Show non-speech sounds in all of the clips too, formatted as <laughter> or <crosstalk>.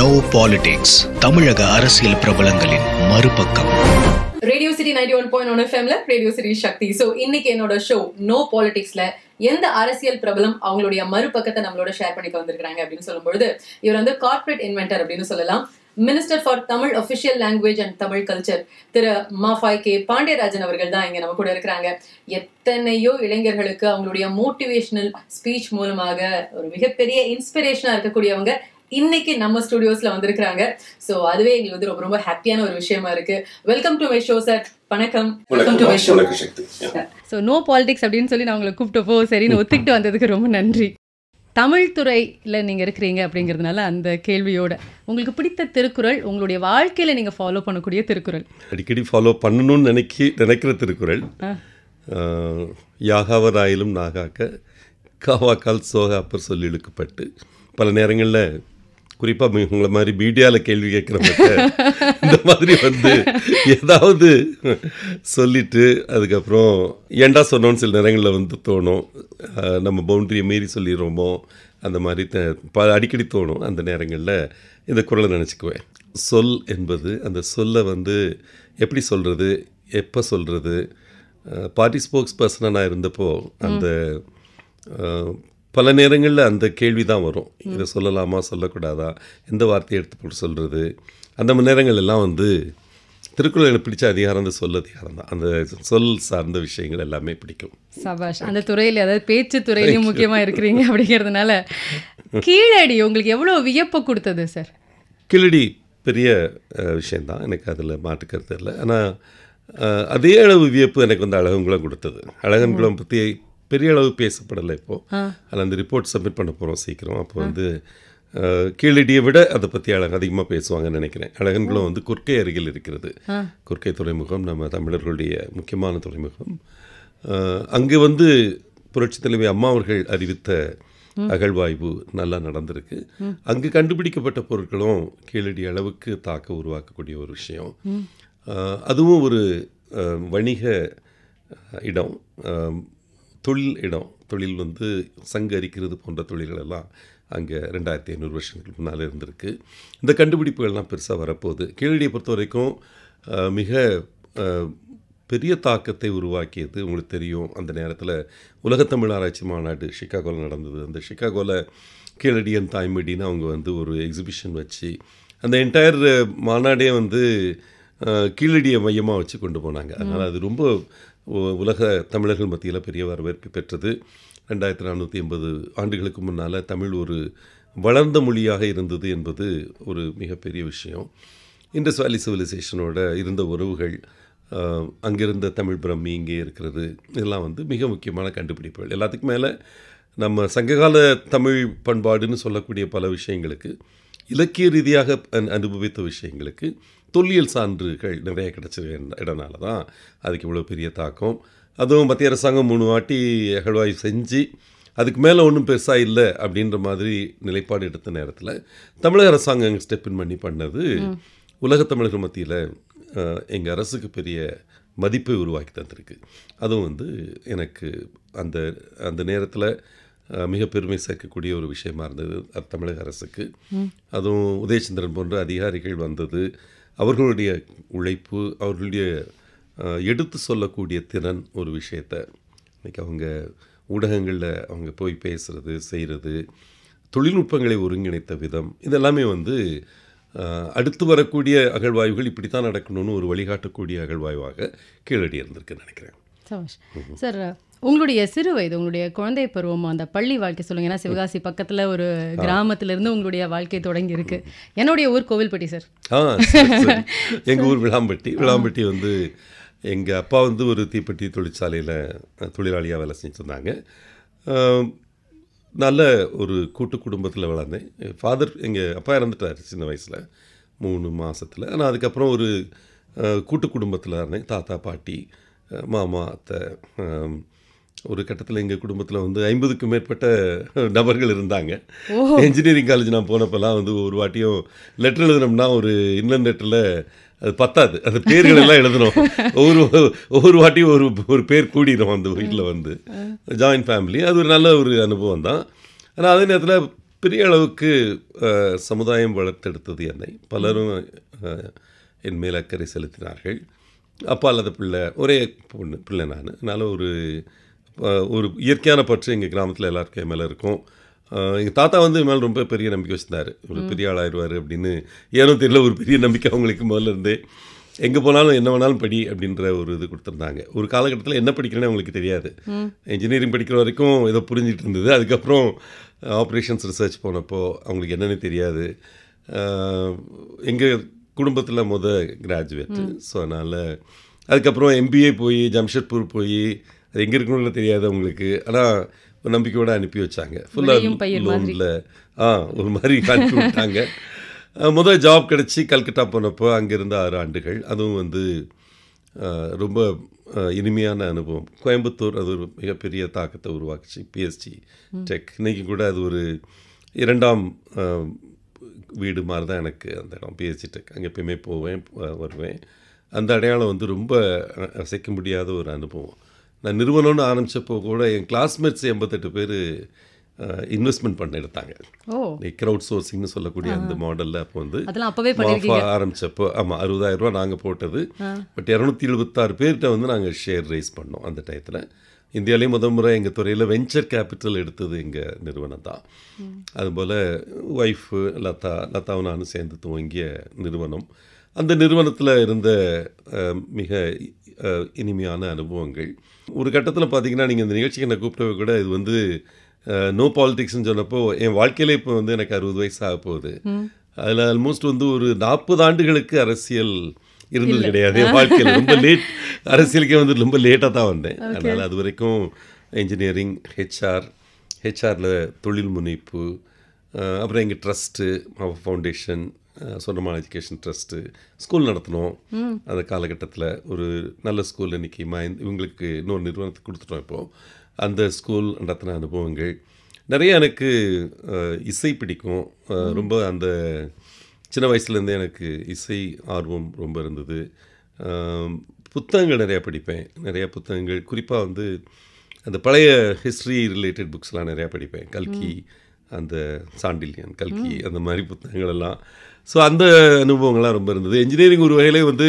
no politics தமிழக அரசியல் பிரபலங்களின் மறுபக்கம் radio city ninety one point one எஃப்எம்ல ரேடியோ சிட்டி சக்தி சோ இன்னைக்கு என்னோட ஷோ நோ பாலிடிக்ஸ்ல எந்த அரசியல் பிரபலம் அவங்களுடைய மறுபக்கத்தை நம்மளோட ஷேர் பண்ணிட்டு வந்திருக்காங்க அப்படின்னு சொல்லும்போது இவர் வந்து கார்பரேட் இன்வென்டர் அப்படின்னு சொல்லலாம் minister for Tamil official language and Tamil culture திரு மாஃபாய் கே பாண்டியராஜன் அவர்கள் தான் இங்க நம்ம கூட இருக்கிறாங்க எத்தனையோ இளைஞர்களுக்கு அவங்களுடைய மோட்டிவேஷனல் ஸ்பீச் மூலமாக ஒரு மிகப்பெரிய இன்ஸ்பிரேஷனா இருக்கக்கூடியவங்க இன்னைக்கு நம்ம ஸ்டுடியோஸ்ல வந்திருக்கிறாங்க ஸோ அதுவே எங்களுக்கு வந்து ரொம்ப ரொம்ப ஹாப்பியான ஒரு விஷயமா இருக்கு welcome to my show sir வணக்கம் welcome to my show so no politics அப்படின்னு சொல்லி நான் உங்களை கூப்பிட்டப்போ சரின்னு ஒத்துக்கிட்டு வந்ததுக்கு ரொம்ப நன்றி தமிழ் துறையில் நீங்கள் இருக்கிறீங்க அப்படிங்கிறதுனால அந்த கேள்வியோட உங்களுக்கு பிடித்த திருக்குறள் உங்களுடைய வாழ்க்கையில் நீங்கள் ஃபாலோ பண்ணக்கூடிய திருக்குறள் அடிக்கடி ஃபாலோ பண்ணணும்னு நினைக்கி நினைக்கிற திருக்குறள் யாகாவராயிலும் நாகாக்க காவாக்கால் சோக அப்பர் சொல்லி இழுக்கப்பட்டு பல நேரங்களில் குறிப்பாக உங்களை மாதிரி மீடியாவில் கேள்வி கேட்குறவங்க இந்த மாதிரி வந்து ஏதாவது சொல்லிட்டு அதுக்கப்புறம் ஏண்டா சொன்னோன்னு சில நேரங்களில் வந்து தோணும் நம்ம பவுண்ட்ரியை மீறி சொல்லிடுறோமோ அந்த மாதிரி ப அடிக்கடி தோணும் அந்த நேரங்களில் இந்த குரலை நினச்சிக்குவேன் சொல் என்பது அந்த சொல்லை வந்து எப்படி சொல்கிறது எப்போ சொல்கிறது பார்ட்டி ஸ்போக்ஸ் பர்சனாக நான் இருந்தப்போ அந்த பல நேரங்களில் அந்த கேள்வி தான் வரும் இதை சொல்லலாமா சொல்லக்கூடாதா எந்த வார்த்தையை எடுத்து போட்டு சொல்கிறது அந்த மாதிரி நேரங்கள் எல்லாம் வந்து திருக்குறள் பிடிச்ச அதிகாரம் வந்து சொல் அதிகாரம் தான் அந்த சொல் சார்ந்த விஷயங்கள் எல்லாமே பிடிக்கும் சபாஷ் அந்த துறையில் அதாவது பேச்சு துறையிலையும் முக்கியமாக இருக்கிறீங்க அப்படிங்கிறதுனால கீழடி உங்களுக்கு எவ்வளோ வியப்பை கொடுத்தது சார் கீழடி பெரிய விஷயந்தான் எனக்கு அதில் மாட்டுக்கிறது இல்லை ஆனால் அதே அளவு வியப்பு எனக்கு வந்து அழகங்குளம் கொடுத்தது அழகன்குளம் பற்றி பெரிய அளவு பேசப்படலை இப்போது அதில் அந்த ரிப்போர்ட் சப்மிட் பண்ண போகிறோம் சீக்கிரம் அப்போ வந்து கீழடியை விட அதை பற்றி அழகு அதிகமாக பேசுவாங்கன்னு நினைக்கிறேன் அழகன்குளம் வந்து குர்க்கை அருகில் இருக்கிறது குர்க்கை துறைமுகம் நம்ம தமிழர்களுடைய முக்கியமான துறைமுகம் அங்கே வந்து புரட்சி தலைமை அம்மா அவர்கள் அறிவித்த அகழ்வாய்வு நல்லா நடந்திருக்கு அங்கு கண்டுபிடிக்கப்பட்ட பொருட்களும் கீழடி அளவுக்கு தாக்க உருவாக்கக்கூடிய ஒரு விஷயம் அதுவும் ஒரு வணிக இடம் தொழில் இடம் தொழில் வந்து சங்கரிக்கிறது போன்ற தொழில்கள் எல்லாம் அங்கே ரெண்டாயிரத்தி ஐநூறு வருஷங்களுக்கு முன்னால் இருந்திருக்கு இந்த கண்டுபிடிப்புகள்லாம் பெருசாக வரப்போகுது கீழடியை பொறுத்த வரைக்கும் மிக பெரிய தாக்கத்தை உருவாக்கியது உங்களுக்கு தெரியும் அந்த நேரத்தில் உலகத்தமிழ் ஆராய்ச்சி மாநாடு ஷிகாகோவில் நடந்தது அந்த ஷிகாகோவில் கீழடியன் தாய்மடின்னு அவங்க வந்து ஒரு எக்ஸிபிஷன் வச்சு அந்த என்டையர் மாநாடே வந்து கீழடியை மையமாக வச்சு கொண்டு போனாங்க அதனால் அது ரொம்ப உலக தமிழர்கள் மத்தியில் பெரிய வரவேற்பு பெற்றது ரெண்டாயிரத்தி நானூற்றி எண்பது ஆண்டுகளுக்கு முன்னால் தமிழ் ஒரு வளர்ந்த மொழியாக இருந்தது என்பது ஒரு மிகப்பெரிய விஷயம் இண்டஸ் வேலி சிவிலைசேஷனோட இருந்த உறவுகள் அங்கிருந்த தமிழ் பிரம்மி இங்கே இருக்கிறது இதெல்லாம் வந்து மிக முக்கியமான கண்டுபிடிப்புகள் எல்லாத்துக்கும் மேலே நம்ம சங்ககால தமிழ் பண்பாடுன்னு சொல்லக்கூடிய பல விஷயங்களுக்கு இலக்கிய ரீதியாக அனுபவித்த விஷயங்களுக்கு தொல்லியல் சான்றுகள் நிறைய கிடச்சிருக்க இடனால தான் அதுக்கு இவ்வளோ பெரிய தாக்கம் அதுவும் மத்திய அரசாங்கம் மூணு வாட்டி அகழ்வாய்வு செஞ்சு அதுக்கு மேலே ஒன்றும் பெருசாக இல்லை அப்படின்ற மாதிரி நிலைப்பாடு எடுத்த நேரத்தில் தமிழக அரசாங்கம் எங்கள் ஸ்டெப்பின் பண்ணி பண்ணது உலக தமிழர்கள் மத்தியில் எங்கள் அரசுக்கு பெரிய மதிப்பை உருவாக்கி தந்திருக்கு அதுவும் வந்து எனக்கு அந்த அந்த நேரத்தில் மிக பெருமை சேர்க்கக்கூடிய ஒரு விஷயமா இருந்தது தமிழக அரசுக்கு அதுவும் உதயசந்திரன் போன்ற அதிகாரிகள் வந்தது அவர்களுடைய உழைப்பு அவர்களுடைய எடுத்து சொல்லக்கூடிய திறன் ஒரு விஷயத்த இன்றைக்கி அவங்க ஊடகங்களில் அவங்க போய் பேசுகிறது செய்கிறது தொழில்நுட்பங்களை ஒருங்கிணைத்த விதம் இதெல்லாமே வந்து அடுத்து வரக்கூடிய அகழ்வாய்வுகள் இப்படி தான் நடக்கணும்னு ஒரு வழிகாட்டக்கூடிய அகழ்வாய்வாக கீழடி இருந்திருக்குன்னு நினைக்கிறேன் சார் உங்களுடைய சிறு வயது உங்களுடைய குழந்தை பருவம் அந்த பள்ளி வாழ்க்கை சொல்லுங்க ஏன்னா சிவகாசி பக்கத்தில் ஒரு இருந்து உங்களுடைய வாழ்க்கை தொடங்கி இருக்கு என்னுடைய ஊர் கோவில்பட்டி சார் ஆ <laughs> எங்கள் ஊர் விளாம்பட்டி விளாம்பட்டி வந்து எங்கள் அப்பா வந்து ஒரு தீப்பெட்டி தொழிற்சாலையில் தொழிலாளியாக வேலை செஞ்சுருந்தாங்க நல்ல ஒரு கூட்டு குடும்பத்தில் வளர்ந்தேன் ஃபாதர் எங்கள் அப்பா இறந்துட்டார் சின்ன வயசில் மூணு மாதத்தில் ஆனால் அதுக்கப்புறம் ஒரு கூட்டு குடும்பத்தில் இருந்தேன் தாத்தா பாட்டி மாமா அத்தை ஒரு கட்டத்தில் எங்கள் குடும்பத்தில் வந்து ஐம்பதுக்கும் மேற்பட்ட நபர்கள் இருந்தாங்க இன்ஜினியரிங் காலேஜ் நான் போனப்பெல்லாம் வந்து ஒரு வாட்டியும் லெட்டர் எழுதினோம்னா ஒரு இன்லன் லெட்டரில் அது பத்தாது அந்த பேர்கள் எல்லாம் எழுதணும் ஒவ்வொரு ஒவ்வொரு வாட்டியும் ஒரு ஒரு பேர் கூடிடும் அந்த வீட்டில் வந்து ஜாயின்ட் ஃபேமிலி அது ஒரு நல்ல ஒரு அனுபவம் தான் ஆனால் அதே நேரத்தில் பெரிய அளவுக்கு சமுதாயம் வளர்த்தெடுத்தது என்னை பலரும் என் மேல் அக்கறை செலுத்தினார்கள் அப்பா அல்லது பிள்ளை ஒரே பொண்ணு பிள்ளை நான் அதனால் ஒரு ஒரு இயற்கையான பற்று எங்கள் கிராமத்தில் எல்லாருக்கும் மேலே இருக்கும் எங்கள் தாத்தா வந்து மேலே ரொம்ப பெரிய நம்பிக்கை வச்சுருந்தார் ஒரு பெரிய ஆளாயிடுவார் அப்படின்னு ஏனோ தெரியல ஒரு பெரிய நம்பிக்கை அவங்களுக்கு முதல்ல இருந்தே எங்கே போனாலும் என்ன வேணாலும் படி அப்படின்ற ஒரு இது கொடுத்துருந்தாங்க ஒரு காலகட்டத்தில் என்ன படிக்கிறேன்னு அவங்களுக்கு தெரியாது இன்ஜினியரிங் படிக்கிற வரைக்கும் ஏதோ புரிஞ்சிட்டு இருந்தது அதுக்கப்புறம் ஆப்ரேஷன்ஸ் ரிசர்ச் போனப்போ அவங்களுக்கு என்னென்னு தெரியாது எங்கள் குடும்பத்தில் முத கிராஜுவேட்டு ஸோ அதனால் அதுக்கப்புறம் எம்பிஏ போய் ஜம்ஷெட்பூர் போய் அது எங்கே இருக்கணும்னு தெரியாது அவங்களுக்கு ஆனால் ஒரு நம்பிக்கையோடு அனுப்பி வச்சாங்க ஃபுல்லாக லோனில் ஆ ஒரு மாதிரி அனுப்பி விட்டாங்க முதல் ஜாப் கிடச்சி கல்கட்டா போனப்போ அங்கேருந்து ஆறு ஆண்டுகள் அதுவும் வந்து ரொம்ப இனிமையான அனுபவம் கோயம்புத்தூர் அது ஒரு மிகப்பெரிய தாக்கத்தை உருவாக்குச்சு பிஎஸ்டி டெக் இன்றைக்கி கூட அது ஒரு இரண்டாம் வீடு மாதிரி தான் எனக்கு அந்த இடம் பிஎஸ்சி டெக் அங்கே எப்பயுமே போவேன் வருவேன் அந்த அடையாளம் வந்து ரொம்ப ரசிக்க முடியாத ஒரு அனுபவம் நான் நிறுவனம்னு ஆரம்பித்தப்போ கூட என் கிளாஸ்மேட்ஸ் எண்பத்தெட்டு பேர் இன்வெஸ்ட்மெண்ட் பண்ண எடுத்தாங்க க்ரௌட் சோர்ஸிங்னு சொல்லக்கூடிய அந்த மாடலில் அப்போ வந்து ஆரம்பித்தப்போ ஆமாம் அறுபதாயிரம் ரூபா நாங்கள் போட்டது பட் இரநூத்தி எழுபத்தாறு பேர்கிட்ட வந்து நாங்கள் ஷேர் ரைஸ் பண்ணோம் அந்த டயத்தில் இந்தியாவிலேயே முத முறை எங்கள் துறையில் வெஞ்சர் கேபிட்டல் எடுத்தது எங்கள் நிறுவனம் தான் அதுபோல் ஒய்ஃபு லதா லதாவும் நானும் சேர்ந்து துவங்கிய நிறுவனம் அந்த நிறுவனத்தில் இருந்த மிக இனிமையான அனுபவங்கள் ஒரு கட்டத்தில் பார்த்தீங்கன்னா நீங்கள் இந்த நிகழ்ச்சிக்கு என்னை கூப்பிட்டவை கூட இது வந்து நோ பாலிடிக்ஸ்னு சொன்னப்போ என் வாழ்க்கையில இப்போ வந்து எனக்கு அறுபது வயசு ஆக போகுது அதில் ஆல்மோஸ்ட் வந்து ஒரு நாற்பது ஆண்டுகளுக்கு அரசியல் இருந்தது கிடையாது என் வாழ்க்கையில் ரொம்ப லேட் அரசியலுக்கே வந்து ரொம்ப லேட்டாக தான் வந்தேன் அதனால் அது வரைக்கும் இன்ஜினியரிங் ஹெச்ஆர் ஹெச்ஆரில் தொழில் முனைப்பு அப்புறம் எங்கள் ட்ரஸ்ட்டு ஃபவுண்டேஷன் சொந்தமான எஜுகேஷன் ட்ரஸ்ட்டு ஸ்கூல் நடத்தினோம் அந்த காலகட்டத்தில் ஒரு நல்ல ஸ்கூல் இன்றைக்கி மா இவங்களுக்கு இன்னொரு நிறுவனத்துக்கு கொடுத்துட்டோம் இப்போது அந்த ஸ்கூல் நடத்தின அனுபவங்கள் நிறைய எனக்கு இசை பிடிக்கும் ரொம்ப அந்த சின்ன வயசுலேருந்தே எனக்கு இசை ஆர்வம் ரொம்ப இருந்தது புத்தகங்கள் நிறையா படிப்பேன் நிறையா புத்தகங்கள் குறிப்பாக வந்து அந்த பழைய ஹிஸ்ட்ரி ரிலேட்டட் புக்ஸ்லாம் நிறையா படிப்பேன் கல்கி அந்த சாண்டில்யன் கல்கி அந்த மாதிரி புத்தகங்கள் எல்லாம் ஸோ அந்த அனுபவங்கள்லாம் ரொம்ப இருந்தது என்ஜினியரிங் ஒரு வகையிலே வந்து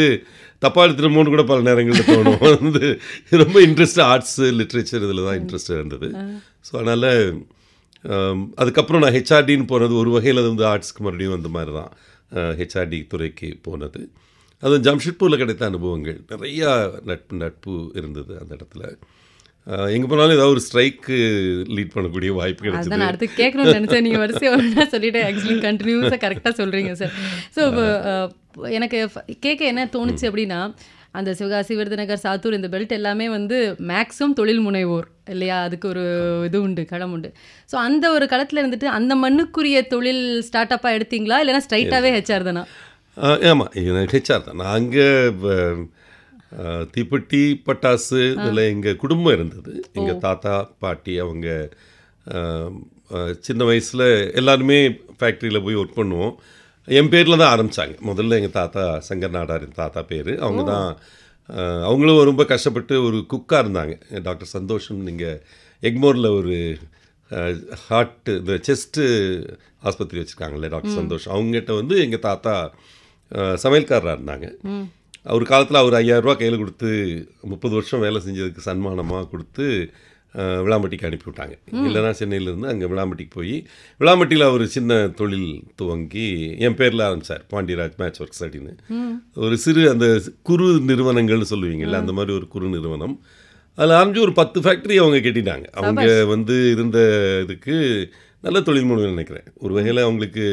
தப்பாக எடுத்துட்டோமோன்னு கூட பல நேரங்களில் தோணும் வந்து ரொம்ப இன்ட்ரெஸ்ட் ஆர்ட்ஸு லிட்ரேச்சர் இதில் தான் இன்ட்ரெஸ்ட் இருந்தது ஸோ அதனால் um, அதுக்கப்புறம் நான் ஹெச்ஆர்டின்னு போனது ஒரு வகையில் அது வந்து ஆர்ட்ஸ்க்கு மறுபடியும் அந்த மாதிரி தான் ஹெச்ஆர்டி துறைக்கு போனது அதுவும் ஜம்ஷெட்பூரில் கிடைத்த அனுபவங்கள் நிறையா நட்பு நட்பு இருந்தது அந்த இடத்துல எங்கே போனாலும் ஏதாவது ஒரு ஸ்ட்ரைக்கு லீட் பண்ணக்கூடிய வாய்ப்பு கிடைச்சது நான் அடுத்து கேட்கணும்னு நினச்சேன் நீங்கள் வரிசை ஒன்றா சொல்லிவிட்டு ஆக்சுவலி கண்டினியூஸாக கரெக்டாக சொல்கிறீங்க சார் ஸோ எனக்கு கேட்க என்ன தோணுச்சு அப்படின்னா அந்த சிவகாசி விருதுநகர் சாத்தூர் இந்த பெல்ட் எல்லாமே வந்து மேக்ஸிமம் தொழில் முனைவோர் இல்லையா அதுக்கு ஒரு இது உண்டு களம் உண்டு ஸோ அந்த ஒரு களத்தில் இருந்துட்டு அந்த மண்ணுக்குரிய தொழில் ஸ்டார்ட் அப்பாக எடுத்தீங்களா இல்லைனா ஸ்ட்ரைட்டாகவே ஹெச்ஆர் தானா ஆமாம் ஹெச்ஆர் தான் அங்கே தீப்பெட்டி பட்டாசு இதில் எங்கள் குடும்பம் இருந்தது எங்கள் தாத்தா பாட்டி அவங்க சின்ன வயசில் எல்லாருமே ஃபேக்ட்ரியில் போய் ஒர்க் பண்ணுவோம் என் பேரில் தான் ஆரம்பித்தாங்க முதல்ல எங்கள் தாத்தா சங்கர் நாடாரின் தாத்தா பேர் அவங்க தான் அவங்களும் ரொம்ப கஷ்டப்பட்டு ஒரு குக்காக இருந்தாங்க டாக்டர் சந்தோஷம் நீங்கள் எக்மோரில் ஒரு ஹார்ட்டு இந்த செஸ்ட்டு ஆஸ்பத்திரி வச்சுருக்காங்களே டாக்டர் சந்தோஷம் அவங்ககிட்ட வந்து எங்கள் தாத்தா சமையல்காரராக இருந்தாங்க அவர் காலத்தில் அவர் ரூபா கையில் கொடுத்து முப்பது வருஷம் வேலை செஞ்சதுக்கு சன்மானமாக கொடுத்து விளாம்பட்டிக்கு அனுப்பிவிட்டாங்க இல்லைனா சென்னையிலேருந்து அங்கே விளாம்பட்டிக்கு போய் விளாம்பட்டியில் அவர் சின்ன தொழில் துவங்கி என் பேரில் ஆரம்பித்தார் பாண்டியராஜ் மேட்ச் ஒர்க்ஸ் அப்படின்னு ஒரு சிறு அந்த குறு நிறுவனங்கள்னு சொல்லுவீங்கள்ல அந்த மாதிரி ஒரு குறு நிறுவனம் அதில் ஆரம்பிச்சு ஒரு பத்து ஃபேக்ட்ரி அவங்க கட்டிட்டாங்க அவங்க வந்து இருந்த இதுக்கு நல்ல தொழில் மூலம் நினைக்கிறேன் ஒரு வகையில் அவங்களுக்கு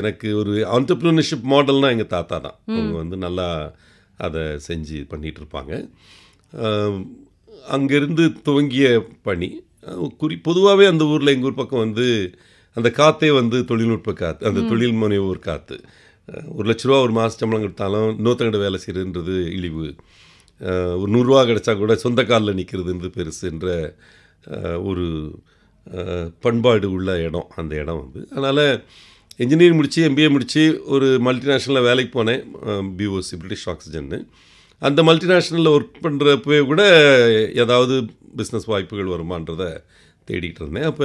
எனக்கு ஒரு ஆண்டர்ப்ரினர்ஷிப் மாடல்னால் எங்கள் தாத்தா தான் அவங்க வந்து நல்லா அதை செஞ்சு பண்ணிகிட்ருப்பாங்க அங்கேருந்து துவங்கிய பணி குறி பொதுவாகவே அந்த ஊரில் எங்கள் ஊர் பக்கம் வந்து அந்த காற்றே வந்து தொழில்நுட்ப காற்று அந்த தொழில் முனைவோர் காற்று ஒரு லட்ச ரூபா ஒரு மாதம் சம்பளம் கொடுத்தாலும் இன்னொருத்தங்க வேலை செய்கிறதுன்றது இழிவு ஒரு நூறுரூவா கிடச்சா கூட சொந்த காலில் நிற்கிறதுன்றது பெருசுன்ற ஒரு பண்பாடு உள்ள இடம் அந்த இடம் வந்து அதனால் இன்ஜினியரிங் முடித்து எம்பிஏ முடித்து ஒரு மல்டிநேஷ்னலில் வேலைக்கு போனேன் பிஓசி பிரிட்டிஷ் ஆக்சிஜன்னு அந்த மல்டிநேஷ்னலில் ஒர்க் பண்ணுறப்பவே கூட ஏதாவது பிஸ்னஸ் வாய்ப்புகள் வருமானன்றதை தேடிக்கிட்டு இருந்தேன் அப்போ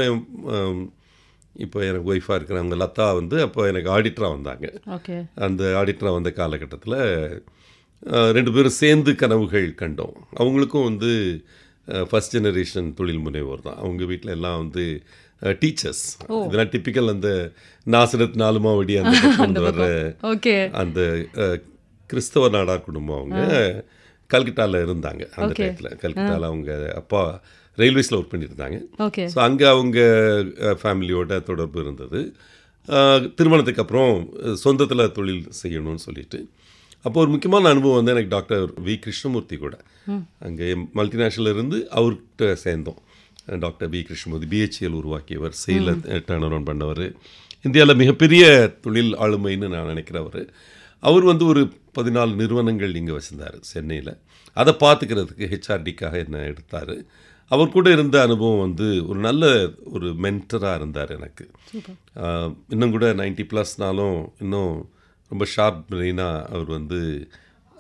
இப்போ எனக்கு ஒய்ஃபாக இருக்கிறவங்க லத்தா வந்து அப்போ எனக்கு ஆடிட்டராக வந்தாங்க அந்த ஆடிட்டராக வந்த காலகட்டத்தில் ரெண்டு பேரும் சேர்ந்து கனவுகள் கண்டோம் அவங்களுக்கும் வந்து ஃபஸ்ட் ஜெனரேஷன் தொழில் முனைவோர் தான் அவங்க வீட்டில் எல்லாம் வந்து டீச்சர்ஸ் இதெல்லாம் டிப்பிக்கல் அந்த நாசரத் நாலுமா வடி <laughs> அந்த வர்ற அந்த கிறிஸ்தவ நாடார் குடும்பம் அவங்க கல்கட்டாவில் இருந்தாங்க அந்த டைத்தில் கல்கட்டாவில் அவங்க அப்பா ரயில்வேஸில் ஒர்க் பண்ணியிருந்தாங்க ஸோ அங்கே அவங்க ஃபேமிலியோட தொடர்பு இருந்தது திருமணத்துக்கு அப்புறம் சொந்தத்தில் தொழில் செய்யணும்னு சொல்லிட்டு அப்போ ஒரு முக்கியமான அனுபவம் வந்து எனக்கு டாக்டர் வி கிருஷ்ணமூர்த்தி கூட அங்கே மல்டிநேஷனல் இருந்து அவர்கிட்ட சேர்ந்தோம் டாக்டர் பி கிருஷ்ணமூர்த்தி பிஹெச்எல் உருவாக்கியவர் செயல டேர்ன் பண்ணவர் இந்தியாவில் மிகப்பெரிய தொழில் ஆளுமைன்னு நான் நினைக்கிறவர் அவர் வந்து ஒரு பதினாலு நிறுவனங்கள் இங்கே வச்சுருந்தார் சென்னையில் அதை பார்த்துக்கிறதுக்கு ஹெச்ஆர்டிக்காக என்ன எடுத்தார் அவர் கூட இருந்த அனுபவம் வந்து ஒரு நல்ல ஒரு மென்டராக இருந்தார் எனக்கு இன்னும் கூட நைன்டி ப்ளஸ்னாலும் இன்னும் ரொம்ப ஷார்ப் பிரெயினாக அவர் வந்து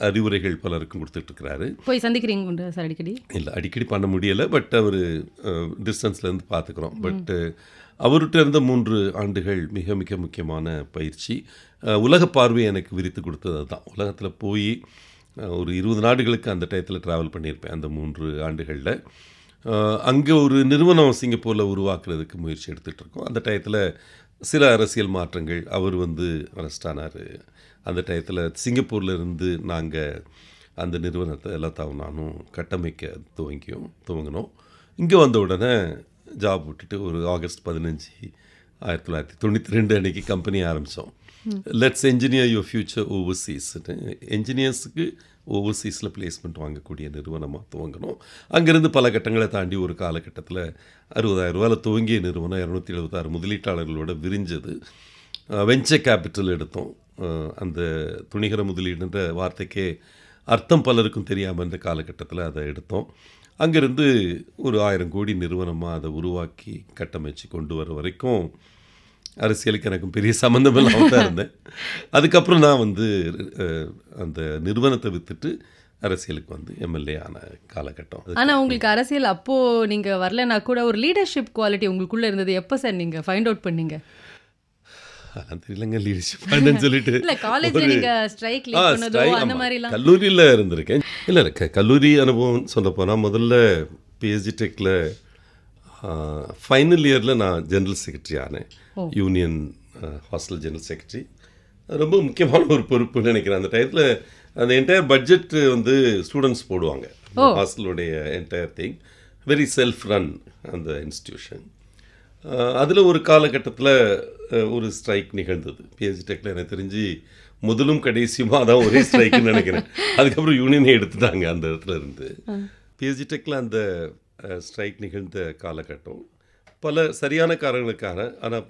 அறிவுரைகள் பலருக்கும் கொடுத்துட்ருக்கிறாரு போய் சந்திக்கிறீங்க சார் அடிக்கடி இல்லை அடிக்கடி பண்ண முடியலை பட் அவர் டிஸ்டன்ஸ்லேருந்து பார்த்துக்குறோம் பட்டு அவர்கிட்ட இருந்த மூன்று ஆண்டுகள் மிக மிக முக்கியமான பயிற்சி உலக பார்வையை எனக்கு விரித்து கொடுத்தது அதுதான் உலகத்தில் போய் ஒரு இருபது நாடுகளுக்கு அந்த டயத்தில் ட்ராவல் பண்ணியிருப்பேன் அந்த மூன்று ஆண்டுகளில் அங்கே ஒரு நிறுவனம் சிங்கப்பூரில் உருவாக்குறதுக்கு முயற்சி எடுத்துகிட்ருக்கோம் அந்த டயத்தில் சில அரசியல் மாற்றங்கள் அவர் வந்து அரெஸ்ட் ஆனார் அந்த டயத்தில் சிங்கப்பூரில் இருந்து நாங்கள் அந்த நிறுவனத்தை எல்லாத்தாவும் நானும் கட்டமைக்க துவங்கியும் துவங்கினோம் இங்கே வந்த உடனே ஜாப் விட்டுட்டு ஒரு ஆகஸ்ட் பதினஞ்சு ஆயிரத்தி தொள்ளாயிரத்தி தொண்ணூற்றி ரெண்டு அன்றைக்கி கம்பெனி ஆரம்பித்தோம் லெட்ஸ் என்ஜினியர் யுவர் ஃப்யூச்சர் ஓவர்சீஸ்னு என்ஜினியர்ஸுக்கு ஓவர்சீஸில் பிளேஸ்மெண்ட் வாங்கக்கூடிய நிறுவனமாக துவங்கணும் அங்கேருந்து பல கட்டங்களை தாண்டி ஒரு காலகட்டத்தில் அறுபதாயிரரூவாவில் துவங்கிய நிறுவனம் இரநூத்தி எழுபத்தாறு முதலீட்டாளர்களோட விரிஞ்சது வெஞ்சர் கேபிட்டல் எடுத்தோம் அந்த துணிகர முதலீடுன்ற வார்த்தைக்கே அர்த்தம் பலருக்கும் தெரியாமல் இருந்த காலகட்டத்தில் அதை எடுத்தோம் அங்கேருந்து ஒரு ஆயிரம் கோடி நிறுவனமாக அதை உருவாக்கி கட்டமைச்சு கொண்டு வர வரைக்கும் அரசியலுக்கு எனக்கு பெரிய சம்மந்தம் இல்லாமல் தான் இருந்தேன் அதுக்கப்புறம் நான் வந்து அந்த நிறுவனத்தை விற்றுட்டு அரசியலுக்கு வந்து எம்எல்ஏ ஆன காலகட்டம் ஆனால் உங்களுக்கு அரசியல் அப்போது நீங்கள் வரலன்னா கூட ஒரு லீடர்ஷிப் குவாலிட்டி உங்களுக்குள்ளே இருந்தது எப்போ சார் நீங்கள் ஃபைண்ட் அவுட் பண்ணீங்க அதெல்லாம் தெரியலங்க லீடர்ஷிப் சொல்லிட்டு இல்லை காலேஜில் நீங்கள் ஸ்ட்ரைக் அந்த மாதிரிலாம் கல்லூரியில் இருந்திருக்கேன் இல்லை கல்லூரி அனுபவம் சொல்ல போனால் முதல்ல பிஎஸ்ஜி டெக்கில் ஃபைனல் இயரில் நான் ஜென்ரல் செக்ரட்டரி ஆனேன் யூனியன் ஹாஸ்டல் ஜென்ரல் செக்ரட்டரி ரொம்ப முக்கியமான ஒரு பொறுப்புன்னு நினைக்கிறேன் அந்த டயத்தில் அந்த என்டையர் பட்ஜெட் வந்து ஸ்டூடெண்ட்ஸ் போடுவாங்க ஹாஸ்டலுடைய entire thing very self run அந்த இன்ஸ்டியூஷன் uh, அதில் ஒரு காலகட்டத்தில் uh, ஒரு ஸ்ட்ரைக் நிகழ்ந்தது பிஹெச்டி டெக்கில் எனக்கு தெரிஞ்சு முதலும் கடைசியுமாக அதான் ஒரே ஸ்ட்ரைக்குன்னு நினைக்கிறேன் அதுக்கப்புறம் யூனியனை எடுத்துட்டாங்க அந்த இடத்துல இருந்து பிஹெச்டி டெக்கில் அந்த ஸ்ட்ரைக் நிகழ்ந்த காலகட்டம் பல சரியான காரணங்களுக்கான ஆனால்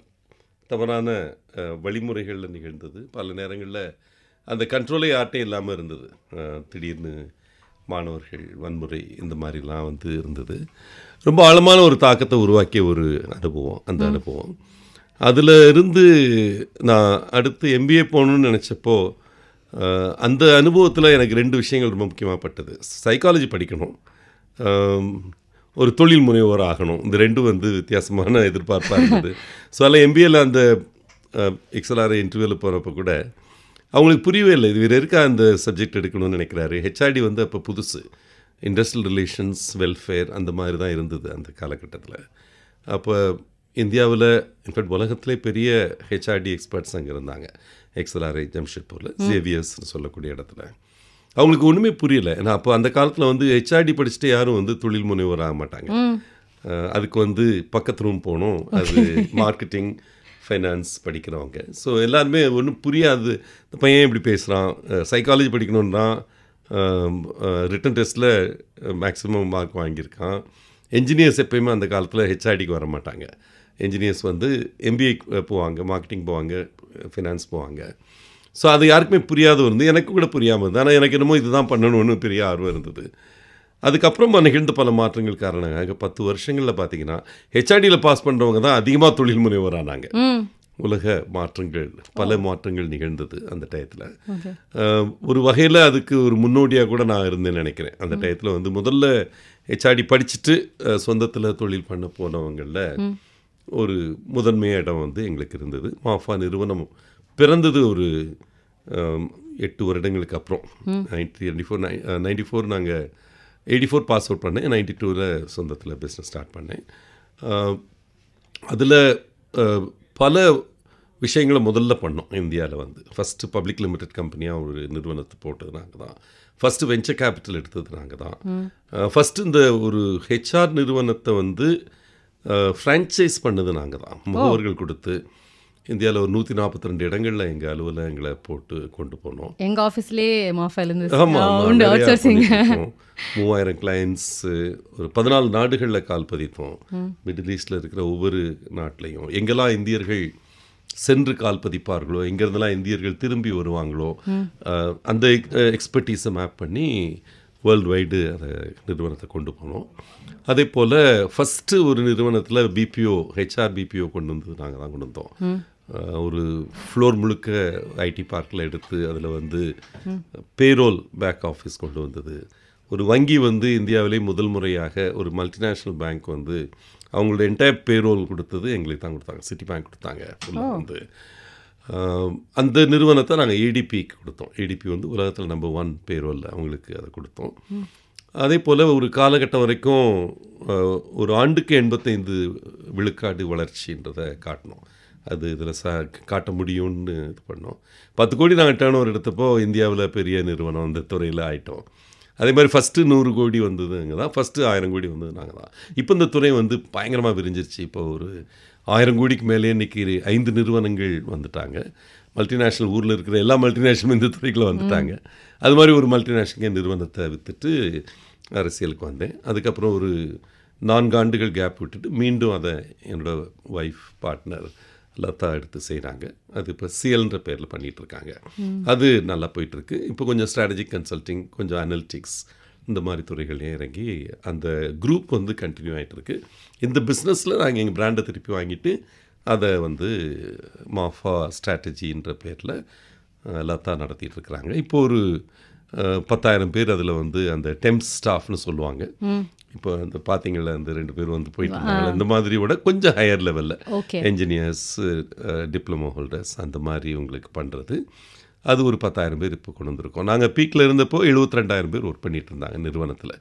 தவறான வழிமுறைகளில் நிகழ்ந்தது பல நேரங்களில் அந்த கண்ட்ரோலே ஆட்டே இல்லாமல் இருந்தது திடீர்னு மாணவர்கள் வன்முறை இந்த மாதிரிலாம் வந்து இருந்தது ரொம்ப ஆழமான ஒரு தாக்கத்தை உருவாக்கிய ஒரு அனுபவம் அந்த அனுபவம் அதில் இருந்து நான் அடுத்து எம்பிஏ போகணுன்னு நினச்சப்போ அந்த அனுபவத்தில் எனக்கு ரெண்டு விஷயங்கள் ரொம்ப முக்கியமாகப்பட்டது சைக்காலஜி படிக்கணும் ஒரு தொழில் முனைவோர் ஆகணும் இந்த ரெண்டும் வந்து வித்தியாசமான எதிர்பார்ப்பாக இருந்தது ஸோ அதில் எம்பிஏல அந்த எக்ஸ்எல்ஆர் இன்டர்வியூவில் போகிறப்ப கூட அவங்களுக்கு புரியவே இல்லை இது வேறு இருக்கா அந்த சப்ஜெக்ட் எடுக்கணும்னு நினைக்கிறாரு ஹெச்ஆர்டி வந்து அப்போ புதுசு இண்டஸ்ட்ரியல் ரிலேஷன்ஸ் வெல்ஃபேர் அந்த மாதிரி தான் இருந்தது அந்த காலகட்டத்தில் அப்போ இந்தியாவில் இன்ஃபேக்ட் உலகத்திலே பெரிய ஹெச்ஆர்டி எக்ஸ்பர்ட்ஸ் அங்கே இருந்தாங்க எக்ஸ்எல்ஆர்ஐ ஜம்ஷெட்பூரில் ஜேவியர்ஸ்னு சொல்லக்கூடிய இடத்துல அவங்களுக்கு ஒன்றுமே புரியலை ஏன்னா அப்போ அந்த காலத்தில் வந்து ஹெச்ஆர்டி படிச்சுட்டு யாரும் வந்து தொழில் முனைவர் ஆக மாட்டாங்க அதுக்கு வந்து பக்கத்து ரூம் போகணும் அது மார்க்கெட்டிங் <laughs> ஃபைனான்ஸ் படிக்கிறவங்க ஸோ எல்லாருமே ஒன்றும் புரியாது இந்த பையன் இப்படி பேசுகிறான் சைக்காலஜி படிக்கணுன்னா ரிட்டன் டெஸ்ட்டில் மேக்ஸிமம் மார்க் வாங்கியிருக்கான் என்ஜினியர்ஸ் எப்பயுமே அந்த காலத்தில் ஹெச்ஆர்டிக்கு வர மாட்டாங்க என்ஜினியர்ஸ் வந்து எம்பிஏ போவாங்க மார்க்கெட்டிங் போவாங்க ஃபினான்ஸ் போவாங்க ஸோ அது யாருக்குமே புரியாது இருந்து எனக்கு கூட புரியாமல் இருந்தது ஆனால் எனக்கு என்னமோ இதுதான் பண்ணணும்னு பெரிய ஆர்வம் இருந்தது அதுக்கப்புறம் நிகழ்ந்த பல மாற்றங்கள் காரணங்க அங்கே பத்து வருஷங்களில் பார்த்தீங்கன்னா ஹெச்ஆர்டியில் பாஸ் பண்ணுறவங்க தான் அதிகமாக தொழில் முனைவரானாங்க உலக மாற்றங்கள் பல மாற்றங்கள் நிகழ்ந்தது அந்த டயத்தில் ஒரு வகையில் அதுக்கு ஒரு முன்னோடியாக கூட நான் இருந்தேன் நினைக்கிறேன் அந்த டயத்தில் வந்து முதல்ல ஹெச்ஆர்டி படிச்சுட்டு சொந்தத்தில் தொழில் பண்ண போனவங்களில் ஒரு முதன்மைய இடம் வந்து எங்களுக்கு இருந்தது மாஃபா நிறுவனம் பிறந்தது ஒரு எட்டு வருடங்களுக்கு அப்புறம் நைன்டி எயிட்டி ஃபோர் நை நைன்டி ஃபோர் நாங்கள் எயிட்டி ஃபோர் பாஸ் அவுட் பண்ணேன் நைன்டி டூவில் சொந்தத்தில் பிஸ்னஸ் ஸ்டார்ட் பண்ணேன் அதில் பல விஷயங்களை முதல்ல பண்ணோம் இந்தியாவில் வந்து ஃபஸ்ட்டு பப்ளிக் லிமிடெட் கம்பெனியாக ஒரு நிறுவனத்தை போட்டது நாங்கள் தான் ஃபஸ்ட்டு வெஞ்சர் கேபிட்டல் எடுத்தது நாங்கள் தான் ஃபஸ்ட்டு இந்த ஒரு ஹெச்ஆர் நிறுவனத்தை வந்து ஃப்ரான்ச்சைஸ் பண்ணது நாங்கள் தான் முகவர்கள் கொடுத்து இந்தியாவில் ஒரு நூற்றி நாற்பத்தி ரெண்டு இடங்களில் எங்கள் அலுவலில் எங்களை போட்டு கொண்டு போனோம் எங்கள் ஆஃபீஸ்லேயே ஆமாம் மூவாயிரம் கிளைண்ட்ஸு ஒரு பதினாலு நாடுகளில் கால் பதித்தோம் மிடில் ஈஸ்டில் இருக்கிற ஒவ்வொரு நாட்டிலையும் எங்கெல்லாம் இந்தியர்கள் சென்று கால் பதிப்பார்களோ எங்கேருந்தெல்லாம் இந்தியர்கள் திரும்பி வருவாங்களோ அந்த எக்ஸ்பர்டீஸை மேப் பண்ணி வேர்ல்டு வைடு அதை நிறுவனத்தை கொண்டு போனோம் அதே போல் ஃபஸ்ட்டு ஒரு நிறுவனத்தில் பிபிஓ ஹெச்ஆர் பிபிஓ கொண்டு வந்து நாங்கள் தான் கொண்டு வந்தோம் ஒரு ஃப்ளோர் முழுக்க ஐடி பார்க்கில் எடுத்து அதில் வந்து பேரோல் பேக் ஆஃபீஸ் கொண்டு வந்தது ஒரு வங்கி வந்து இந்தியாவிலே முதல் முறையாக ஒரு மல்டிநேஷ்னல் பேங்க் வந்து அவங்களோட என்டையர் பேரோல் கொடுத்தது எங்களுக்கு தான் கொடுத்தாங்க சிட்டி பேங்க் கொடுத்தாங்க வந்து அந்த நிறுவனத்தை நாங்கள் ஏடிபிக்கு கொடுத்தோம் ஏடிபி வந்து உலகத்தில் நம்பர் ஒன் பேரோலில் அவங்களுக்கு அதை கொடுத்தோம் அதே போல் ஒரு காலகட்டம் வரைக்கும் ஒரு ஆண்டுக்கு எண்பத்தைந்து விழுக்காடு வளர்ச்சின்றதை காட்டினோம் அது இதில் ச காட்ட முடியும்னு இது பண்ணோம் பத்து கோடி நாங்கள் டேர்ன் ஓவர் எடுத்தப்போ இந்தியாவில் பெரிய நிறுவனம் அந்த துறையில் ஆகிட்டோம் அதே மாதிரி ஃபஸ்ட்டு நூறு கோடி வந்தது அங்கே தான் ஃபஸ்ட்டு ஆயிரம் கோடி வந்தது நாங்கள் தான் இப்போ இந்த துறை வந்து பயங்கரமாக விரிஞ்சிருச்சு இப்போ ஒரு ஆயிரம் கோடிக்கு மேலே இன்றைக்கி ஐந்து நிறுவனங்கள் வந்துட்டாங்க மல்டிநேஷ்னல் ஊரில் இருக்கிற எல்லா மல்டிநேஷ்னலும் இந்த துறைக்குள்ளே வந்துட்டாங்க அது மாதிரி ஒரு மல்டிநேஷ்னல் நிறுவனத்தை விற்றுட்டு அரசியலுக்கு வந்தேன் அதுக்கப்புறம் ஒரு நான்கு ஆண்டுகள் கேப் விட்டுட்டு மீண்டும் அதை என்னோடய ஒய்ஃப் பார்ட்னர் லத்தா எடுத்து செய்கிறாங்க அது இப்போ சிஎல்ன்ற பேரில் பண்ணிகிட்ருக்காங்க அது நல்லா போயிட்டுருக்கு இப்போ கொஞ்சம் ஸ்ட்ராட்டஜிக் கன்சல்டிங் கொஞ்சம் அனலிட்டிக்ஸ் இந்த மாதிரி துறைகள்லையும் இறங்கி அந்த குரூப் வந்து கண்டினியூ ஆகிட்டு இருக்கு இந்த பிஸ்னஸில் நாங்கள் எங்கள் பிராண்டை திருப்பி வாங்கிட்டு அதை வந்து மாஃபா ஸ்ட்ராட்டஜின்ற பேரில் லத்தா நடத்திட்டு இருக்கிறாங்க இப்போ ஒரு பத்தாயிரம் பேர் அதில் வந்து அந்த டெம்ப் ஸ்டாஃப்னு சொல்லுவாங்க இப்போ இந்த பார்த்தீங்களா இந்த ரெண்டு பேரும் வந்து போயிட்டு இருந்தாங்க இந்த மாதிரி விட கொஞ்சம் ஹையர் லெவலில் என்ஜினியர்ஸ் டிப்ளமோ ஹோல்டர்ஸ் அந்த மாதிரி உங்களுக்கு பண்ணுறது அது ஒரு பத்தாயிரம் பேர் இப்போ கொண்டு வந்திருக்கோம் நாங்கள் பீக்கில் இருந்தப்போ எழுபத்தி ரெண்டாயிரம் பேர் ஒர்க் பண்ணிட்டு இருந்தாங்க நிறுவனத்தில்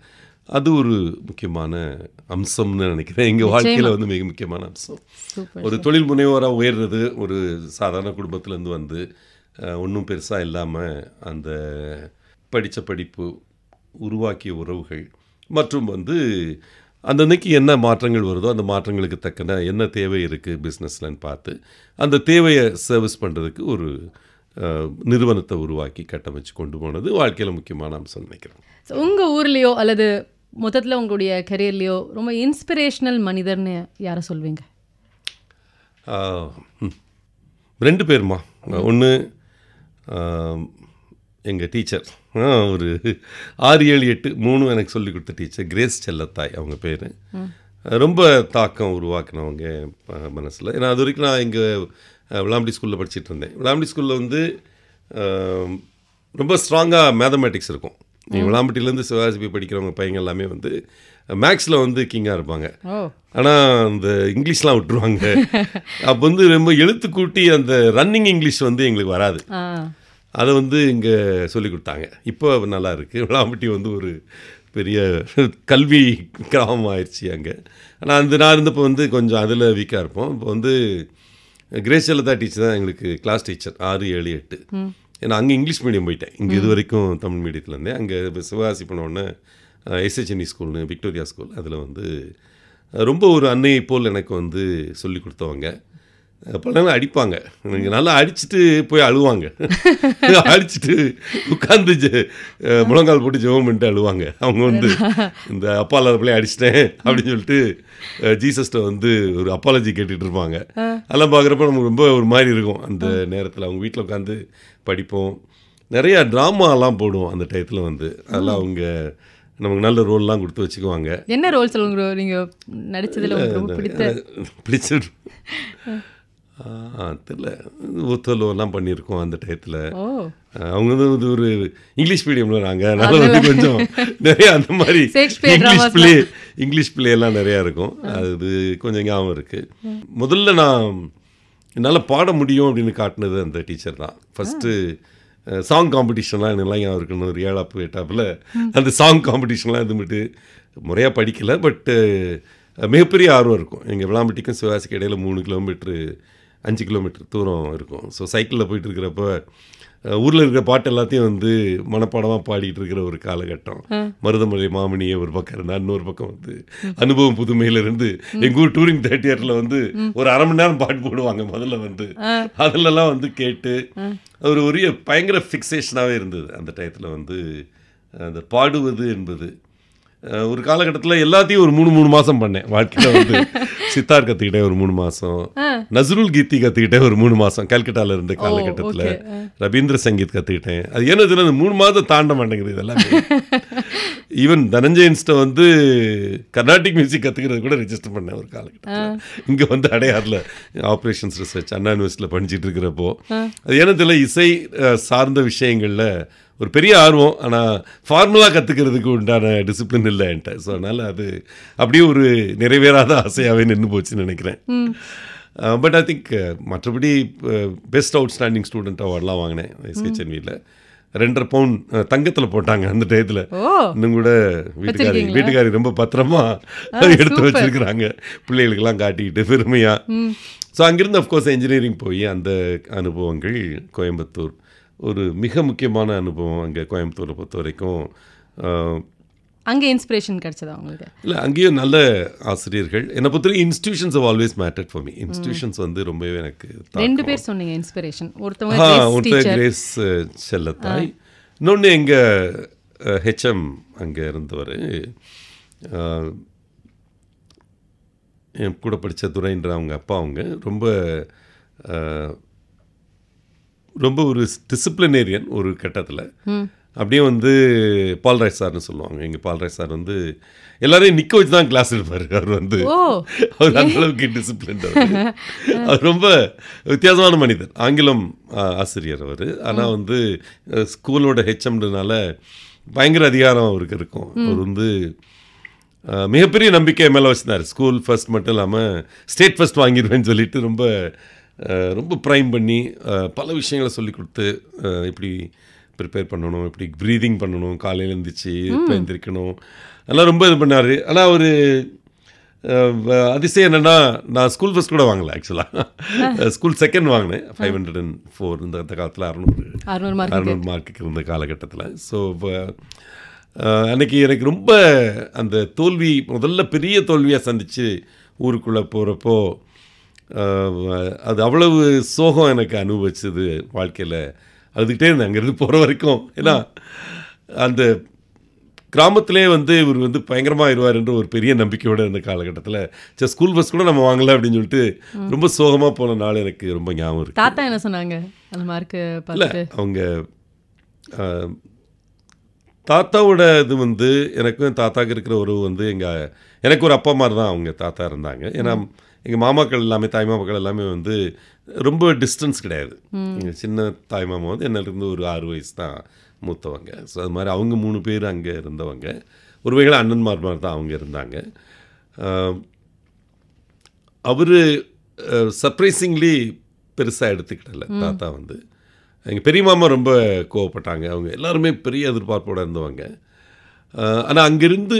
அது ஒரு முக்கியமான அம்சம்னு நினைக்கிறேன் எங்கள் வாழ்க்கையில் வந்து மிக முக்கியமான அம்சம் ஒரு தொழில் முனைவோராக உயர்றது ஒரு சாதாரண குடும்பத்துலேருந்து வந்து ஒன்றும் பெருசாக இல்லாமல் அந்த படித்த படிப்பு உருவாக்கிய உறவுகள் மற்றும் வந்து அந்தன்னைக்கு என்ன மாற்றங்கள் வருதோ அந்த மாற்றங்களுக்கு தக்கன என்ன தேவை இருக்குது பிஸ்னஸ்லன்னு பார்த்து அந்த தேவையை சர்வீஸ் பண்ணுறதுக்கு ஒரு நிறுவனத்தை உருவாக்கி கட்டமைச்சு கொண்டு போனது வாழ்க்கையில் முக்கியமான அம்சம் நினைக்கிறேன் ஸோ உங்கள் ஊர்லேயோ அல்லது மொத்தத்தில் உங்களுடைய கரியர்லேயோ ரொம்ப இன்ஸ்பிரேஷனல் மனிதர்னு யாரை சொல்வீங்க ரெண்டு பேருமா ஒன்று எங்கள் டீச்சர் ஒரு ஆறு ஏழு எட்டு மூணு எனக்கு சொல்லி கொடுத்த டீச்சர் கிரேஸ் செல்லத்தாய் அவங்க பேர் ரொம்ப தாக்கம் உருவாக்கினவங்க மனசில் ஏன்னா அது வரைக்கும் நான் இங்கே விளாம்பி ஸ்கூலில் படிச்சுட்டு இருந்தேன் விளாம்படி ஸ்கூலில் வந்து ரொம்ப ஸ்ட்ராங்காக மேத்தமேட்டிக்ஸ் இருக்கும் நீங்கள் விளாம்பட்டிலேருந்து சிவாஜி போய் படிக்கிறவங்க பையங்கள் எல்லாமே வந்து மேக்ஸில் வந்து கிங்காக இருப்பாங்க ஆனால் அந்த இங்கிலீஷ்லாம் விட்டுருவாங்க அப்போ வந்து ரொம்ப எழுத்து கூட்டி அந்த ரன்னிங் இங்கிலீஷ் வந்து எங்களுக்கு வராது அதை வந்து இங்கே சொல்லி கொடுத்தாங்க இப்போ நல்லா இருக்குது விளாம்பட்டி வந்து ஒரு பெரிய கல்வி கிராமம் ஆயிடுச்சு அங்கே ஆனால் அந்த நான் இருந்தப்போ வந்து கொஞ்சம் அதில் வீக்காக இருப்போம் இப்போ வந்து கிரேசியலதா டீச்சர் தான் எங்களுக்கு கிளாஸ் டீச்சர் ஆறு ஏழு எட்டு ஏன்னா அங்கே இங்கிலீஷ் மீடியம் போயிட்டேன் இங்கே இது வரைக்கும் தமிழ் மீடியத்தில் இருந்தேன் அங்கே இப்போ சிவகாசி போனோடனே எஸ்ஹெச்என்இ ஸ்கூல்னு விக்டோரியா ஸ்கூல் அதில் வந்து ரொம்ப ஒரு அன்னையை போல் எனக்கு வந்து சொல்லி கொடுத்தவங்க அப்போல்லாம் அடிப்பாங்க எனக்கு நல்லா அடிச்சுட்டு போய் அழுவாங்க <laughs> அடிச்சுட்டு உட்காந்து முழங்கால் போட்டு ஜெபம் பண்ணிட்டு அழுவாங்க அவங்க வந்து இந்த அப்பா இல்லாத பிள்ளைய அடிச்சிட்டேன் அப்படின்னு சொல்லிட்டு ஜீசஸ்ட்டை வந்து ஒரு அப்பாலஜி கேட்டுட்டு இருப்பாங்க அதெல்லாம் பார்க்குறப்ப நமக்கு ரொம்ப ஒரு மாதிரி இருக்கும் அந்த நேரத்தில் அவங்க வீட்டில் உட்காந்து படிப்போம் நிறையா ட்ராமாலாம் போடுவோம் அந்த டயத்தில் வந்து அதெல்லாம் அவங்க நமக்கு நல்ல ரோல்லாம் கொடுத்து வச்சுக்குவாங்க என்ன ரோல் சொல்லுங்க நீங்கள் நடிச்சதில் பிடிச்சிடும் தெரில ஒத்தலோலாம் பண்ணியிருக்கோம் அந்த டயத்தில் அவங்க வந்து இது ஒரு இங்கிலீஷ் மீடியம்ல நாங்க அதனால் வந்து கொஞ்சம் நிறைய அந்த மாதிரி இங்கிலீஷ் பிளே இங்கிலீஷ் எல்லாம் நிறையா இருக்கும் அது கொஞ்சம் ஞாபகம் இருக்குது முதல்ல நான் என்னால் பாட முடியும் அப்படின்னு காட்டினது அந்த டீச்சர் தான் ஃபஸ்ட்டு சாங் காம்படிஷன்லாம் நல்லா ஞாபகம் இருக்குன்னு ஒரு ஏழாப்பு எட்டாப்பில் அந்த சாங் காம்படிஷன்லாம் இருந்துட்டு முறையாக படிக்கலை பட்டு மிகப்பெரிய ஆர்வம் இருக்கும் எங்கள் விளாம்பட்டிக்கும் சிவாசிக்கு இடையில் மூணு கிலோமீட்ரு அஞ்சு கிலோமீட்டர் தூரம் இருக்கும் ஸோ சைக்கிளில் போயிட்டு இருக்கிறப்ப ஊரில் இருக்கிற பாட்டு எல்லாத்தையும் வந்து மனப்பாடமாக பாடிட்டு இருக்கிற ஒரு காலகட்டம் மருதமலை மாமணியே ஒரு பக்கம் இருந்தால் இன்னொரு பக்கம் வந்து அனுபவம் புதுமையிலேருந்து எங்கள் ஊர் டூரிங் இயரில் வந்து ஒரு அரை மணி நேரம் பாட்டு போடுவாங்க முதல்ல வந்து அதிலலாம் வந்து கேட்டு ஒரு ஒரு பயங்கர ஃபிக்ஸேஷனாகவே இருந்தது அந்த டயத்தில் வந்து அந்த பாடுவது என்பது ஒரு காலகட்டத்தில் எல்லாத்தையும் ஒரு மூணு மூணு மாதம் பண்ணேன் வாழ்க்கையில் வந்து <laughs> சித்தார் கற்றுக்கிட்டேன் ஒரு மூணு மாதம் நசருல் கீத்தி கற்றுக்கிட்டேன் ஒரு மூணு மாதம் கல்கட்டாவில் இருந்த காலகட்டத்தில் ரவீந்திர சங்கீத் கற்றுக்கிட்டேன் அது என்னதுல அந்த மூணு மாதம் தாண்ட மாட்டேங்குது இதெல்லாம் ஈவன் <laughs> தனஞ்சயன்ஸ்ட்டை வந்து கர்நாடிக் மியூசிக் கற்றுக்கிறது கூட ரிஜிஸ்டர் பண்ணேன் ஒரு காலகட்டத்தில் இங்கே வந்து அடையாரில் ஆப்ரேஷன்ஸ் ரிசர்ச் அண்ணா யூனிவர்சிட்டியில் படிச்சுட்டு இருக்கிறப்போ அது என்னதுல இசை சார்ந்த விஷயங்களில் ஒரு பெரிய ஆர்வம் ஆனால் ஃபார்முலா கற்றுக்கிறதுக்கு உண்டான டிசிப்ளின் இல்லை என்கிட்ட ஸோ அதனால் அது அப்படியே ஒரு நிறைவேறாத ஆசையாகவே நின்று போச்சுன்னு நினைக்கிறேன் பட் ஐ திங்க் மற்றபடி பெஸ்ட் அவுட் ஸ்டாண்டிங் ஸ்டூடெண்ட் அவார்ட்லாம் வாங்கினேன் எஸ்ஹெச்என்வியில் ரெண்டரை பவுன் தங்கத்தில் போட்டாங்க அந்த டயத்தில் இன்னும் கூட வீட்டுக்காரி வீட்டுக்காரி ரொம்ப பத்திரமா எடுத்து வச்சிருக்கிறாங்க பிள்ளைகளுக்கெல்லாம் காட்டிக்கிட்டு பெருமையாக ஸோ அங்கேருந்து அஃப்கோர்ஸ் இன்ஜினியரிங் போய் அந்த அனுபவங்கள் கோயம்புத்தூர் ஒரு மிக முக்கியமான அனுபவம் அங்கே கோயம்புத்தூரை பொறுத்த வரைக்கும் அங்கே இன்ஸ்பிரேஷன் கிடச்சதா உங்களுக்கு இல்லை அங்கேயும் நல்ல ஆசிரியர்கள் என்னை institutions institutions always matter for me institutions வந்து ரொம்பவே எனக்கு ரெண்டு பேர் சொன்னீங்க இன்ஸ்பிரேஷன் ஒருத்தவங்க ஒருத்தர் கிரேஸ் செல்லத்தாய் இன்னொன்று எங்கள் ஹெச்எம் அங்கே இருந்தவர் என் கூட படித்த துரைன்ற அவங்க அப்பா அவங்க ரொம்ப ரொம்ப ஒரு டிசிப்ளினேரியன் ஒரு கட்டத்தில் அப்படியே வந்து பால்ராஜ் சார்னு சொல்லுவாங்க எங்கள் பால்ராஜ் சார் வந்து எல்லாரையும் நிற்க வச்சு தான் கிளாஸ் எடுப்பார் அவர் வந்து அவர் அந்த அளவுக்கு டிசிப்ளின் அவர் ரொம்ப வித்தியாசமான மனிதர் ஆங்கிலம் ஆசிரியர் அவர் ஆனால் வந்து ஸ்கூலோட ஹெச்எம்னால பயங்கர அதிகாரம் அவருக்கு இருக்கும் அவர் வந்து மிகப்பெரிய நம்பிக்கை மேலே வச்சுருந்தார் ஸ்கூல் ஃபர்ஸ்ட் மட்டும் இல்லாமல் ஸ்டேட் ஃபர்ஸ்ட் வாங்கிடுவேன்னு சொல்லிட்டு ரொம்ப ரொம்ப ப்ரைம் பண்ணி பல விஷயங்களை சொல்லி கொடுத்து இப்படி ப்ரிப்பேர் பண்ணணும் இப்படி ப்ரீதிங் பண்ணணும் காலையில் எழுந்துச்சு இப்போ எழுந்திரிக்கணும் அதெல்லாம் ரொம்ப இது பண்ணார் ஆனால் அவர் அதிசயம் என்னென்னா நான் ஸ்கூல் ஃபஸ்ட் கூட வாங்கலை ஆக்சுவலாக ஸ்கூல் செகண்ட் வாங்கினேன் ஃபைவ் ஹண்ட்ரட் அண்ட் ஃபோர் இந்த அந்த காலத்தில் அறநூறு அறநூறு மார்க்குக்கு இருந்த காலகட்டத்தில் ஸோ அன்றைக்கி எனக்கு ரொம்ப அந்த தோல்வி முதல்ல பெரிய தோல்வியாக சந்தித்து ஊருக்குள்ளே போகிறப்போ அது அவ்வளவு சோகம் எனக்கு அனுபவிச்சது வாழ்க்கையில் அதுக்கிட்டே இருந்தேன் அங்கேருந்து போகிற வரைக்கும் ஏன்னா அந்த கிராமத்திலே வந்து இவர் வந்து பயங்கரமாக இருவார் என்று ஒரு பெரிய நம்பிக்கையோடு இருந்த காலகட்டத்தில் சரி ஸ்கூல் பஸ் கூட நம்ம வாங்கலாம் அப்படின்னு சொல்லிட்டு ரொம்ப சோகமாக போன நாள் எனக்கு ரொம்ப ஞாபகம் இருக்கு தாத்தா என்ன சொன்னாங்க அந்த மார்க்கு இல்லை அவங்க தாத்தாவோட இது வந்து எனக்கும் தாத்தாவுக்கு இருக்கிற உறவு வந்து எங்கள் எனக்கு ஒரு அப்பா மாதிரி தான் அவங்க தாத்தா இருந்தாங்க ஏன்னா எங்கள் மாமாக்கள் எல்லாமே தாய்மாமாக்கள் எல்லாமே வந்து ரொம்ப டிஸ்டன்ஸ் கிடையாது எங்கள் சின்ன தாய்மாமா வந்து என்னிலிருந்து ஒரு ஆறு வயசு தான் மூத்தவங்க ஸோ அது மாதிரி அவங்க மூணு பேர் அங்கே இருந்தவங்க வகையில் அண்ணன்மார் மாதிரி தான் அவங்க இருந்தாங்க அவர் சர்ப்ரைசிங்லி பெருசாக எடுத்துக்கிடல தாத்தா வந்து எங்கள் பெரிய மாமா ரொம்ப கோவப்பட்டாங்க அவங்க எல்லாருமே பெரிய எதிர்பார்ப்போடு இருந்தவங்க ஆனால் அங்கேருந்து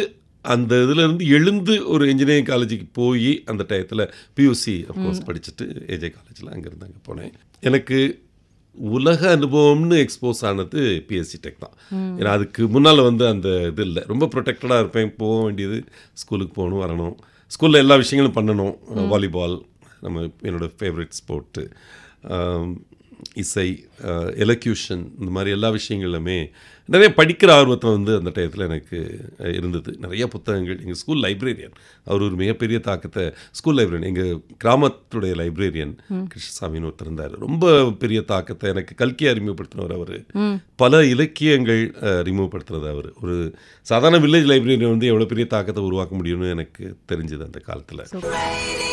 அந்த இதுலேருந்து எழுந்து ஒரு இன்ஜினியரிங் காலேஜுக்கு போய் அந்த டயத்தில் பியூசி அப்கோர்ஸ் படிச்சுட்டு ஏஜே காலேஜில் அங்கேருந்து அங்கே போனேன் எனக்கு உலக அனுபவம்னு எக்ஸ்போஸ் ஆனது பிஎஸ்சி டெக் தான் ஏன்னா அதுக்கு முன்னால் வந்து அந்த இது இல்லை ரொம்ப ப்ரொடெக்டடாக இருப்பேன் போக வேண்டியது ஸ்கூலுக்கு போகணும் வரணும் ஸ்கூலில் எல்லா விஷயங்களும் பண்ணணும் வாலிபால் நம்ம என்னோடய ஃபேவரட் ஸ்போர்ட்டு இசை எலக்யூஷன் uh, இந்த மாதிரி எல்லா விஷயங்களுமே நிறைய படிக்கிற ஆர்வத்தை வந்து அந்த டயத்தில் எனக்கு இருந்தது நிறைய புத்தகங்கள் எங்கள் ஸ்கூல் லைப்ரேரியன் அவர் ஒரு மிகப்பெரிய தாக்கத்தை ஸ்கூல் லைப்ரரியன் எங்கள் கிராமத்துடைய லைப்ரேரியன் கிருஷ்ணசாமின்னு ஒருத்தர் இருந்தார் ரொம்ப பெரிய தாக்கத்தை எனக்கு கல்கியை அறிமுகப்படுத்தினவர் அவர் பல இலக்கியங்கள் அறிமுகப்படுத்துறது அவர் ஒரு சாதாரண வில்லேஜ் லைப்ரேரியன் வந்து எவ்வளோ பெரிய தாக்கத்தை உருவாக்க முடியும்னு எனக்கு தெரிஞ்சுது அந்த காலத்தில்